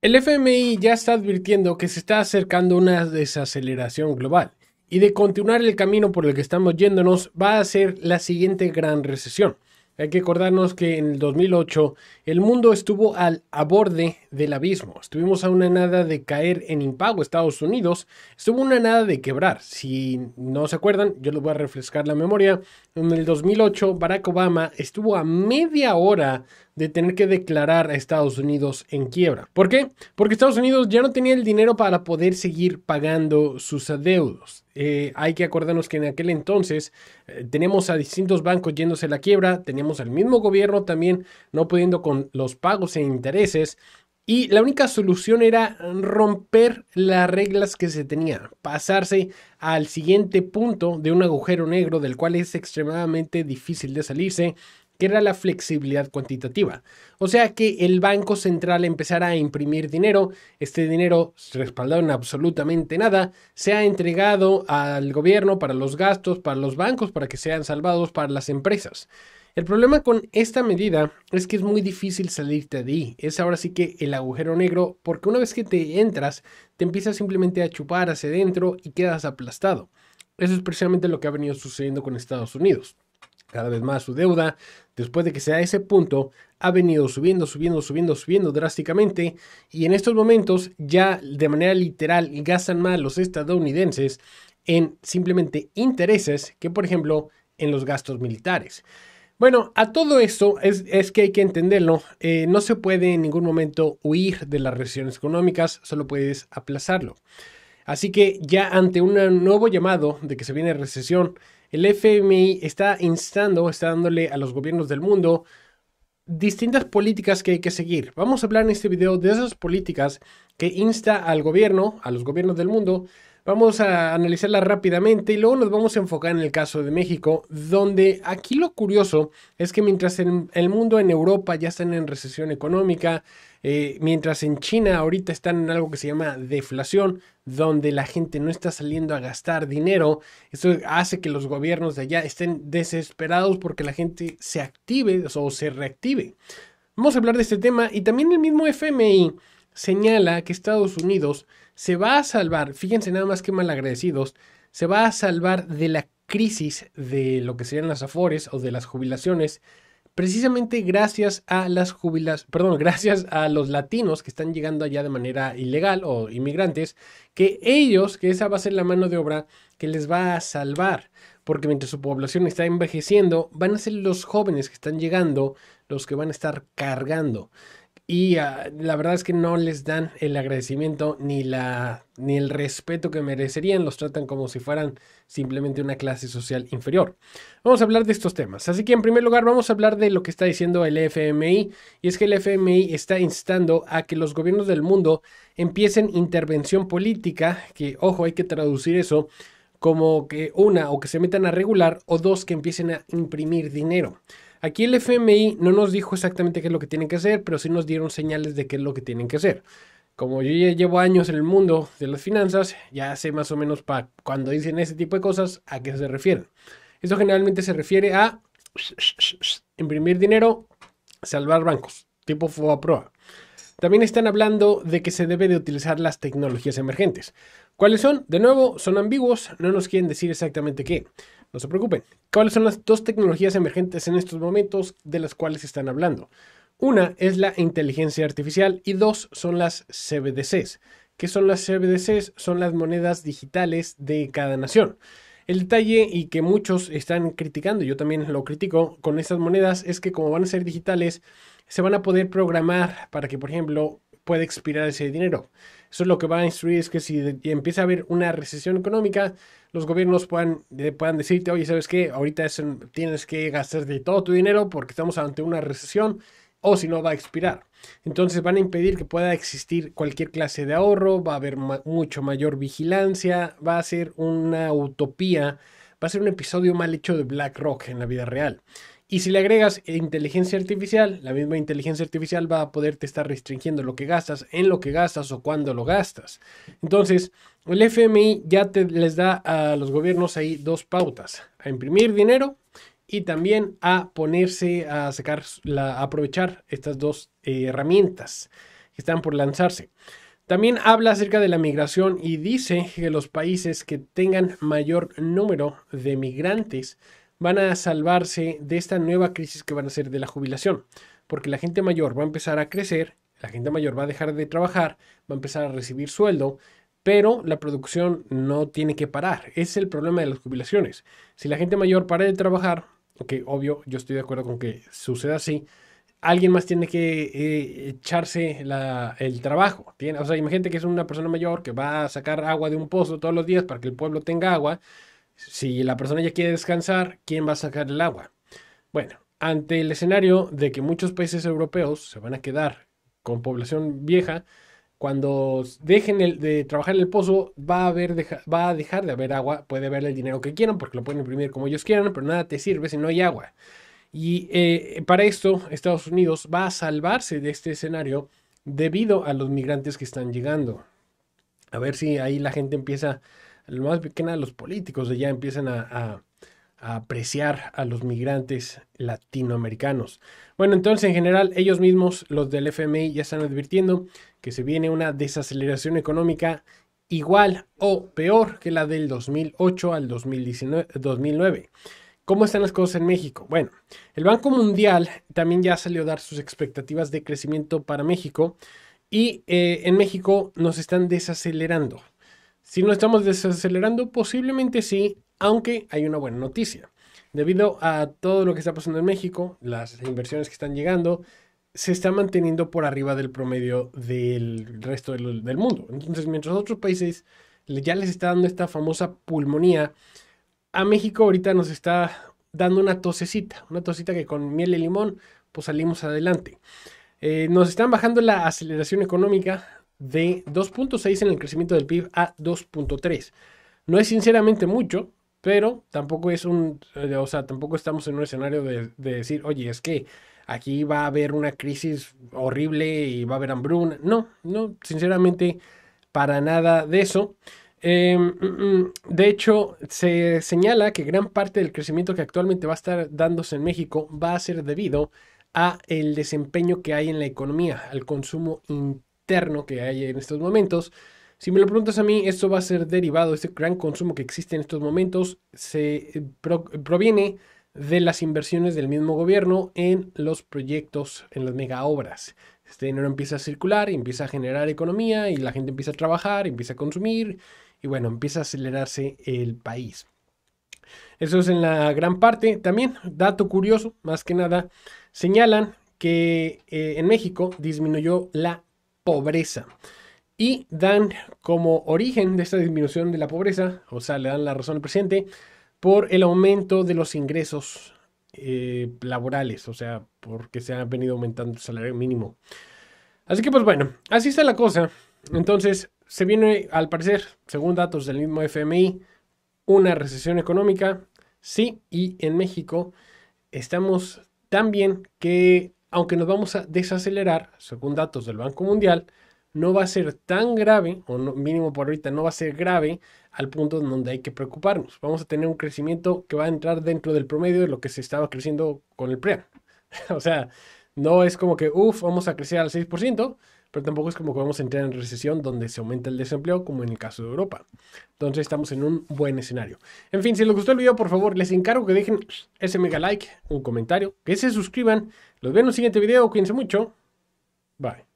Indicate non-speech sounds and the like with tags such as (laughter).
El FMI ya está advirtiendo que se está acercando una desaceleración global y de continuar el camino por el que estamos yéndonos va a ser la siguiente gran recesión. Hay que acordarnos que en el 2008 el mundo estuvo al a borde del abismo. Estuvimos a una nada de caer en impago Estados Unidos. Estuvo una nada de quebrar. Si no se acuerdan, yo les voy a refrescar la memoria. En el 2008 Barack Obama estuvo a media hora de tener que declarar a Estados Unidos en quiebra. ¿Por qué? Porque Estados Unidos ya no tenía el dinero para poder seguir pagando sus adeudos. Eh, hay que acordarnos que en aquel entonces eh, tenemos a distintos bancos yéndose a la quiebra, teníamos al mismo gobierno también no pudiendo con los pagos e intereses. Y la única solución era romper las reglas que se tenían, pasarse al siguiente punto de un agujero negro del cual es extremadamente difícil de salirse que era la flexibilidad cuantitativa. O sea que el Banco Central empezara a imprimir dinero, este dinero respaldado en absolutamente nada, se ha entregado al gobierno para los gastos, para los bancos, para que sean salvados, para las empresas. El problema con esta medida es que es muy difícil salirte de ahí. Es ahora sí que el agujero negro, porque una vez que te entras, te empiezas simplemente a chupar hacia adentro y quedas aplastado. Eso es precisamente lo que ha venido sucediendo con Estados Unidos cada vez más su deuda. Después de que sea ese punto, ha venido subiendo, subiendo, subiendo, subiendo drásticamente. Y en estos momentos ya de manera literal gastan más los estadounidenses en simplemente intereses que, por ejemplo, en los gastos militares. Bueno, a todo esto es, que hay que entenderlo. Eh, no se puede en ningún momento huir de las recesiones económicas, solo puedes aplazarlo. Así que ya ante un nuevo llamado de que se viene recesión, el FMI está instando, está dándole a los gobiernos del mundo distintas políticas que hay que seguir. Vamos a hablar en este video de esas políticas que insta al gobierno, a los gobiernos del mundo, Vamos a analizarla rápidamente y luego nos vamos a enfocar en el caso de México, donde aquí lo curioso es que mientras en el mundo en Europa ya están en recesión económica, eh, mientras en China ahorita están en algo que se llama deflación, donde la gente no está saliendo a gastar dinero, eso hace que los gobiernos de allá estén desesperados porque la gente se active o se reactive. Vamos a hablar de este tema y también el mismo FMI señala que Estados Unidos se va a salvar, fíjense nada más que malagradecidos, se va a salvar de la crisis de lo que serían las afores o de las jubilaciones, precisamente gracias a las jubilas, perdón, (laughs) gracias a los latinos que están llegando allá de manera ilegal o inmigrantes, que ellos, que esa va a ser la mano de obra que les va a salvar, porque mientras su población está envejeciendo, van a ser los jóvenes que están llegando los que van a estar cargando. Y ah, la verdad es que no les dan el agradecimiento ni, ni el respeto que merecerían, los tratan como si fueran simplemente una clase social inferior. Vamos a hablar de estos temas. Así que en primer lugar vamos a hablar de lo que está diciendo el FMI, y es que el FMI está instando a que los gobiernos del mundo empiecen intervención política, que ojo, hay que traducir eso como que una o que se metan a regular o dos que empiecen a imprimir dinero. Aquí el FMI no nos dijo exactamente qué es lo que tienen que hacer, pero sí nos dieron señales de qué es lo que tienen que hacer. Como yo ya llevo años en el mundo de las finanzas, ya sé más o menos para cuando dicen ese tipo de cosas a qué se refieren. Esto generalmente se refiere a (sniffs) imprimir dinero, salvar bancos, tipo FOA Proa. También están hablando de que se debe de utilizar las tecnologías emergentes. ¿Cuáles son? De nuevo, son ambiguos, no nos quieren decir exactamente qué. No se preocupen. ¿Cuáles son las dos tecnologías emergentes en estos momentos de las cuales están hablando? Una es la inteligencia artificial y dos son las CBDCs. ¿Qué son las CBDCs? Son las monedas digitales de cada nación. El detalle y que muchos están criticando, yo también lo critico con estas monedas, es que como van a ser digitales, se van a poder programar para que, por ejemplo, pueda expirar ese dinero. Eso es lo que va a instruir es que si empieza a haber una recesión económica, los gobiernos puedan, puedan decirte, oye, ¿sabes qué? Ahorita tienes que gastar de todo tu dinero porque estamos ante una recesión o si no va a expirar. Entonces van a impedir que pueda existir cualquier clase de ahorro, va a haber mucho mayor vigilancia, va a ser una utopía, va a ser un episodio mal hecho de BlackRock en la vida real. Y si le agregas inteligencia artificial, la misma inteligencia artificial va a poderte estar restringiendo lo que gastas, en lo que gastas o cuando lo gastas. Entonces, el FMI ya te, les da a los gobiernos ahí dos pautas, a imprimir dinero y también a ponerse a sacar, a aprovechar estas dos eh, herramientas que están por lanzarse. También habla acerca de la migración y dice que los países que tengan mayor número de migrantes van a salvarse de esta nueva crisis que van a ser de la jubilación, porque la gente mayor va a empezar a crecer, la gente mayor va a dejar de trabajar, va a empezar a recibir sueldo, pero la producción no tiene que parar. es el problema de las jubilaciones. Si la gente mayor para de trabajar, que obvio, yo estoy de acuerdo con que suceda así, alguien más tiene que eh, echarse el trabajo. Tiene, o sea, imagínate que es una persona mayor que va a sacar agua de un pozo todos los días para que el pueblo tenga agua si la persona ya quiere descansar, ¿quién va a sacar el agua? Bueno, ante el escenario de que muchos países europeos se van a quedar con población vieja, cuando dejen de trabajar en el pozo, va a, va a dejar de haber agua, puede haber el dinero que quieran, porque lo pueden imprimir como ellos quieran, pero nada te sirve si no hay agua. Y eh, para esto, Estados Unidos va a salvarse de este escenario debido a los migrantes que están llegando. A ver si ahí la gente empieza más que nada los políticos ya empiezan a, apreciar a los migrantes latinoamericanos. Bueno, entonces en general ellos mismos, los del FMI, ya están advirtiendo que se viene una desaceleración económica igual o peor que la del 2008 al 2009. ¿Cómo están las cosas en México? Bueno, el Banco Mundial también ya salió a dar sus expectativas de crecimiento para México y eh, en México nos están desacelerando. Si no estamos desacelerando, posiblemente sí, aunque hay una buena noticia. Debido a todo lo que está pasando en México, las inversiones que están llegando, se está manteniendo por arriba del promedio del resto del, mundo. Entonces, mientras otros países ya les está dando esta famosa pulmonía, a México ahorita nos está dando una tosecita, una tosecita que con miel y limón pues salimos adelante. Eh, nos están bajando la aceleración económica de 2.6 en el crecimiento del PIB a 2.3. No es sinceramente mucho, pero tampoco es un, eh, o sea, tampoco estamos en un escenario de, decir, oye, es que aquí va a haber una crisis horrible y va a haber hambruna. No, no, sinceramente, para nada de eso. Em, mm, mm, de hecho, se señala que gran parte del crecimiento que actualmente va a estar dándose en México va a ser debido a el desempeño que hay en la economía, al consumo interno que hay en estos momentos. Si me lo preguntas a mí, esto va a ser derivado, este gran consumo que existe en estos momentos se eh, proviene de las inversiones del mismo gobierno en los proyectos, en las mega obras. Este dinero empieza a circular, empieza a generar economía y la gente empieza a trabajar, empieza a consumir y bueno, empieza a acelerarse el país. Eso es en la gran parte. También, dato curioso, más que nada, señalan que eh, en México disminuyó la pobreza. Y dan como origen de esta disminución de la pobreza, o sea, le dan la razón al presidente, por el aumento de los ingresos eh, laborales, o sea, porque se ha venido aumentando el salario mínimo. Así que pues bueno, así está la cosa. Entonces, se viene, al parecer, según datos del mismo FMI, una recesión económica, sí, y en México estamos tan bien que aunque nos vamos a desacelerar, según datos del Banco Mundial, no va a ser tan grave, o no, mínimo por ahorita, no va a ser grave al punto donde hay que preocuparnos. Vamos a tener un crecimiento que va a entrar dentro del promedio de lo que se estaba creciendo con el PREA. (laughs) o sea, no es como que, uff, vamos a crecer al 6%, pero tampoco es como que vamos a entrar en recesión donde se aumenta el desempleo, como en el caso de Europa. Entonces estamos en un buen escenario. En fin, si les gustó el video, por favor, les encargo que dejen ese mega like, un comentario, que se suscriban. Los veo en un siguiente video, cuídense mucho. Bye.